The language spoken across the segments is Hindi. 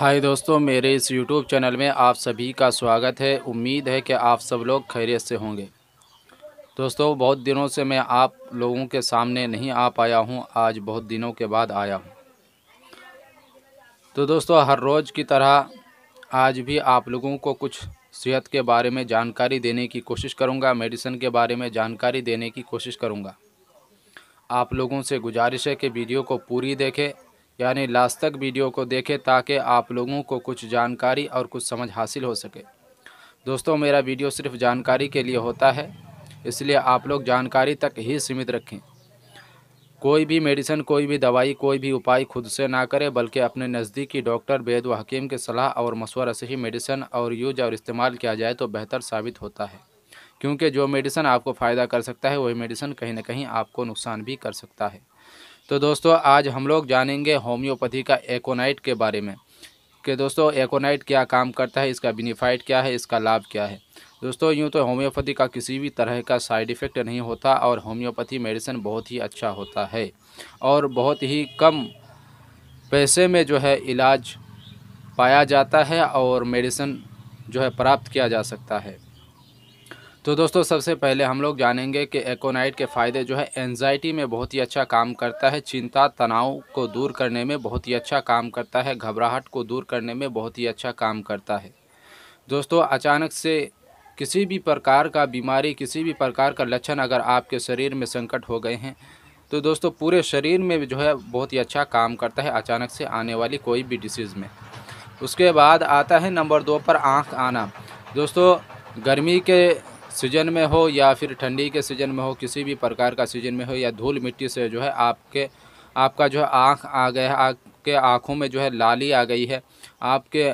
हाय दोस्तों मेरे इस यूट्यूब चैनल में आप सभी का स्वागत है उम्मीद है कि आप सब लोग खैरियत से होंगे दोस्तों बहुत दिनों से मैं आप लोगों के सामने नहीं आ पाया हूं आज बहुत दिनों के बाद आया हूं तो दोस्तों हर रोज़ की तरह आज भी आप लोगों को कुछ सेहत के बारे में जानकारी देने की कोशिश करूंगा मेडिसिन के बारे में जानकारी देने की कोशिश करूँगा आप लोगों से गुजारिश है कि वीडियो को पूरी देखें यानी लास्ट तक वीडियो को देखें ताकि आप लोगों को कुछ जानकारी और कुछ समझ हासिल हो सके दोस्तों मेरा वीडियो सिर्फ जानकारी के लिए होता है इसलिए आप लोग जानकारी तक ही सीमित रखें कोई भी मेडिसन कोई भी दवाई कोई भी उपाय खुद से ना करें बल्कि अपने नज़दीकी डॉक्टर बेद व हकीम के सलाह और मशवरा से ही मेडिसन और यूज और इस्तेमाल किया जाए तो बेहतर साबित होता है क्योंकि जो मेडिसन आपको फ़ायदा कर सकता है वही मेडिसन कहीं ना कहीं आपको नुकसान भी कर सकता है तो दोस्तों आज हम लोग जानेंगे होम्योपैथी का एकोनाइट के बारे में कि दोस्तों एकोनाइट क्या काम करता है इसका बेनिफाइट क्या है इसका लाभ क्या है दोस्तों यूँ तो होम्योपैथी का किसी भी तरह का साइड इफ़ेक्ट नहीं होता और होम्योपैथी मेडिसिन बहुत ही अच्छा होता है और बहुत ही कम पैसे में जो है इलाज पाया जाता है और मेडिसिन जो है प्राप्त किया जा सकता है तो दोस्तों सबसे पहले हम लोग जानेंगे कि एकोनाइट के फ़ायदे जो है एनजाइटी में बहुत ही अच्छा काम करता है चिंता तनाव को दूर करने में बहुत ही अच्छा काम करता है घबराहट को दूर करने में बहुत ही अच्छा काम करता है दोस्तों अचानक से किसी भी प्रकार का बीमारी किसी भी प्रकार का लक्षण अगर आपके शरीर में संकट हो गए हैं तो दोस्तों पूरे शरीर में जो है बहुत ही अच्छा काम करता है अचानक से आने वाली कोई भी डिसीज़ में उसके बाद आता है नंबर दो पर आँख आना दोस्तों गर्मी के सीजन में हो या फिर ठंडी के सीज़न में हो किसी भी प्रकार का सीज़न में हो या धूल मिट्टी से जो है आपके आपका जो है आँख आ गया आपके आँखों में जो है लाली आ गई है आपके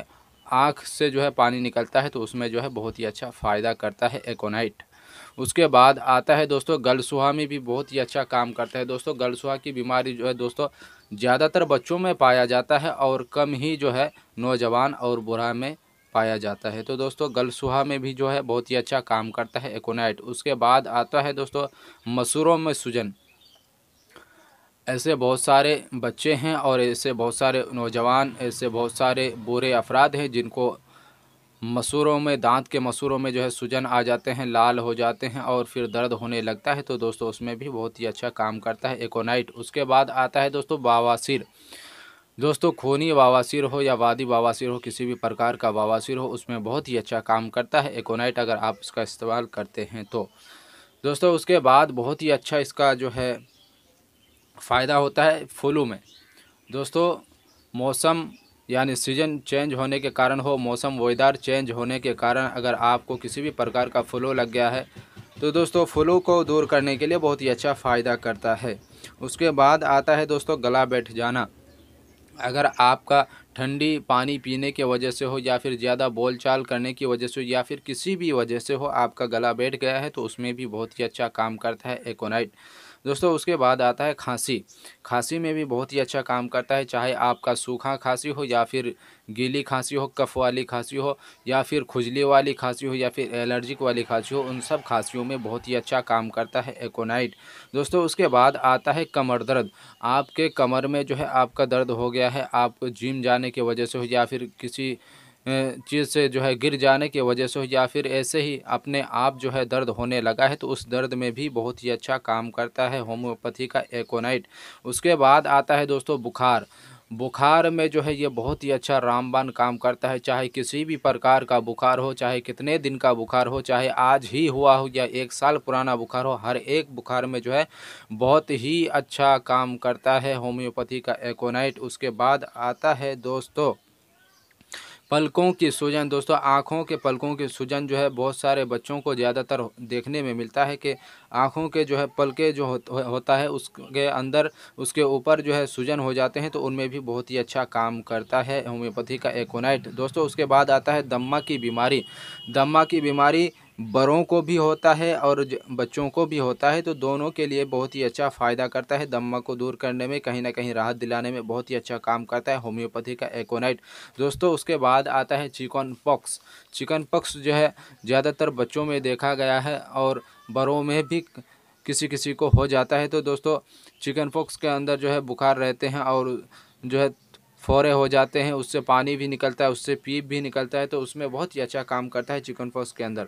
आँख से जो है पानी निकलता है तो उसमें जो है बहुत ही अच्छा फ़ायदा करता है एकोनाइट उसके बाद आता है दोस्तों गलसुहा में भी बहुत ही अच्छा काम करता है दोस्तों गलसुहा की बीमारी जो है दोस्तों ज़्यादातर बच्चों में पाया जाता है और कम ही जो है नौजवान और बुढ़ा में पाया जाता है तो दोस्तों गलसुहा में भी जो है बहुत ही अच्छा काम करता है एकोनाइट उसके बाद आता है दोस्तों मसूरों में सूजन ऐसे बहुत सारे बच्चे हैं और ऐसे बहुत सारे नौजवान ऐसे बहुत सारे बुरे अफराद हैं जिनको मसूरों में दांत के मसूरों में जो है सूजन आ जाते हैं लाल हो जाते हैं और फिर दर्द होने लगता है तो दोस्तों उसमें भी बहुत ही अच्छा काम करता है एकोनाइट उसके बाद आता है दोस्तों बावासिर दोस्तों खूनी बवासीर हो या वादी बवासीर हो किसी भी प्रकार का बवासीर हो उसमें बहुत ही अच्छा काम करता है एकोनाइट अगर आप इसका इस्तेमाल करते हैं तो दोस्तों उसके बाद बहुत ही अच्छा इसका जो है फ़ायदा होता है फ़्लू में दोस्तों मौसम यानी सीजन चेंज होने के कारण हो मौसम वेदार चेंज होने के कारण अगर आपको किसी भी प्रकार का फ्लू लग गया है तो दोस्तों फ्लू को दूर करने के लिए बहुत ही अच्छा फ़ायदा करता है उसके बाद आता है दोस्तों गला बैठ जाना अगर आपका ठंडी पानी पीने के वजह से हो या फिर ज़्यादा बोलचाल करने की वजह से हो या फिर किसी भी वजह से हो आपका गला बैठ गया है तो उसमें भी बहुत ही अच्छा काम करता है एकोनाइट दोस्तों उसके बाद आता है खांसी खांसी में भी बहुत ही अच्छा काम करता है चाहे आपका सूखा खांसी हो या फिर गीली खांसी हो कफ वाली खांसी हो या फिर खुजली वाली खांसी हो या फिर एलर्जिक वाली खांसी हो उन सब खांसियों में बहुत ही अच्छा काम करता है एकोनाइट दोस्तों उसके बाद आता है कमर दर्द आपके कमर में जो है आपका दर्द हो गया है आप जिम जाने की वजह से हो या फिर किसी चीज़ से जो है गिर जाने की वजह से या फिर ऐसे ही अपने आप जो है दर्द होने लगा है तो उस दर्द में भी बहुत ही अच्छा काम करता है होम्योपैथी का एकोनाइट उसके बाद आता है दोस्तों बुखार बुखार में जो है ये बहुत ही अच्छा रामबान काम करता है चाहे किसी भी प्रकार का बुखार हो चाहे कितने दिन का बुखार हो चाहे आज ही हुआ हो या एक साल पुराना बुखार हो हर एक बुखार में जो है बहुत ही अच्छा काम करता है होम्योपैथी का एकोनाइट उसके बाद आता है दोस्तों पलकों की सूजन दोस्तों आँखों के पलकों की सूजन जो है बहुत सारे बच्चों को ज़्यादातर देखने में मिलता है कि आँखों के जो है पलके जो हो, होता है उसके अंदर उसके ऊपर जो है सूजन हो जाते हैं तो उनमें भी बहुत ही अच्छा काम करता है होम्योपैथी का एकोनाइट दोस्तों उसके बाद आता है दम्मा की बीमारी दम्मा की बीमारी बड़ों को भी होता है और बच्चों को भी होता है तो दोनों के लिए बहुत ही अच्छा फ़ायदा करता है दम्मा को दूर करने में कहीं ना कहीं राहत दिलाने में बहुत ही अच्छा काम करता है होम्योपैथी का एकोनाइट दोस्तों उसके बाद आता है चिकन पॉक्स चिकन पॉक्स जो है ज़्यादातर बच्चों में देखा गया है और बड़ों में भी किसी किसी को हो जाता है तो दोस्तों चिकन पॉक्स के अंदर जो है बुखार रहते हैं और जो है फौरे हो जाते हैं उससे पानी भी निकलता है उससे पीप भी निकलता है तो उसमें बहुत ही अच्छा काम करता है चिकन फॉक्स के अंदर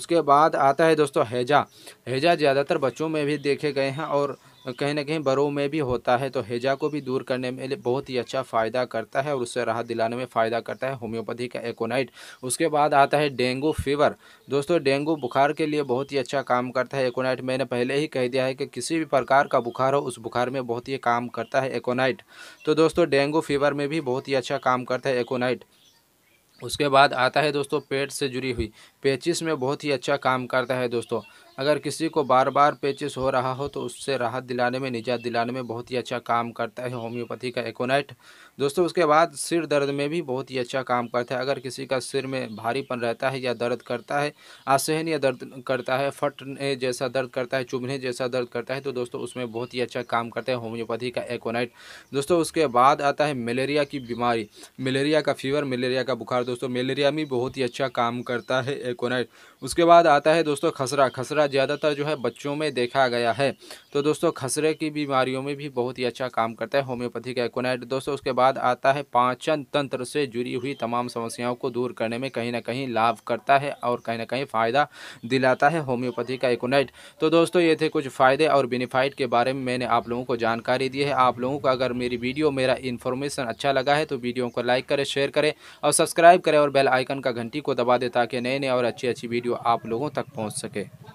उसके बाद आता है दोस्तों हैजा हैजा ज़्यादातर बच्चों में भी देखे गए हैं और कहीं ना कहीं बरों में भी होता है तो हैजा को भी दूर करने में बहुत ही अच्छा फ़ायदा करता है और उससे राहत दिलाने में फ़ायदा करता है होम्योपैथी का एकोनाइट उसके बाद आता है डेंगू फीवर दोस्तों डेंगू बुखार के लिए बहुत ही अच्छा काम करता है एकोनाइट मैंने पहले ही कह दिया है कि किसी भी प्रकार का बुखार हो उस बुखार में बहुत ही काम करता है एकोनाइट तो दोस्तों डेंगू फीवर में भी बहुत ही अच्छा काम करता है एकोनाइट उसके बाद आता है दोस्तों पेट से जुड़ी हुई पेचिस में बहुत ही अच्छा काम करता है दोस्तों अगर किसी को बार बार पेचिस हो रहा हो तो उससे राहत दिलाने में निजात दिलाने में बहुत ही अच्छा काम करता है होम्योपैथी का एकोनाइट दोस्तों उसके बाद सिर दर्द में भी बहुत ही अच्छा काम करता है अगर किसी का सिर में भारीपन रहता है या दर्द करता है असहनीय दर्द करता है फटने जैसा दर्द करता है चुभने जैसा दर्द करता है तो दोस्तों उसमें बहुत ही अच्छा काम करता है होम्योपैथी का एकोनाइट दोस्तों उसके बाद आता है मलेरिया की बीमारी मलेरिया का फीवर मलेरिया का बुखार दोस्तों मलेरिया में बहुत ही अच्छा काम करता है एकोनाइट उसके बाद आता है दोस्तों खसरा खसरा ज़्यादातर जो है बच्चों में देखा गया है तो दोस्तों खसरे की बीमारियों में भी बहुत ही अच्छा काम करता है होम्योपैथी का एकोनाइट दोस्तों उसके बाद आता है पाचन तंत्र से जुड़ी हुई तमाम समस्याओं को दूर करने में कहीं ना कहीं लाभ करता है और कहीं ना कहीं फ़ायदा दिलाता है होम्योपैथी का एकोनाइट तो दोस्तों ये थे कुछ फ़ायदे और बेनिफाइट के बारे में मैंने आप लोगों को जानकारी दी है आप लोगों को अगर मेरी वीडियो मेरा इन्फॉर्मेशन अच्छा लगा है तो वीडियो को लाइक करें शेयर करें और सब्सक्राइब करें और बेल आइकन का घंटी को दबा दें ताकि नए नए और अच्छी अच्छी वीडियो आप लोगों तक पहुँच सके